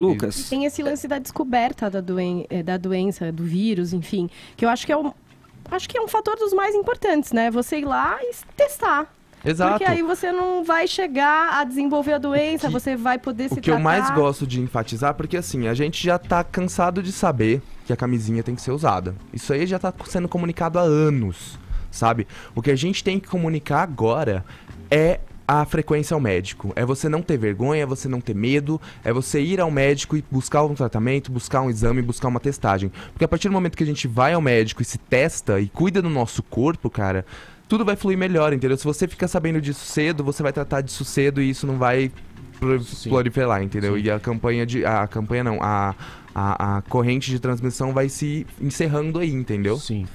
Lucas. tem esse lance da descoberta da, doen eh, da doença, do vírus, enfim, que eu acho que é um, acho que é um fator dos mais importantes, né? Você ir lá e testar. Exato. Porque aí você não vai chegar a desenvolver a doença, que, você vai poder se tratar. O que tratar. eu mais gosto de enfatizar, porque assim, a gente já tá cansado de saber que a camisinha tem que ser usada. Isso aí já tá sendo comunicado há anos, sabe? O que a gente tem que comunicar agora é a frequência ao médico. É você não ter vergonha, é você não ter medo, é você ir ao médico e buscar um tratamento, buscar um exame, buscar uma testagem. Porque a partir do momento que a gente vai ao médico e se testa e cuida do nosso corpo, cara, tudo vai fluir melhor, entendeu? Se você ficar sabendo disso cedo, você vai tratar disso cedo e isso não vai proliferar, entendeu? Sim. E a campanha de. A campanha não, a, a, a corrente de transmissão vai se encerrando aí, entendeu? Sim.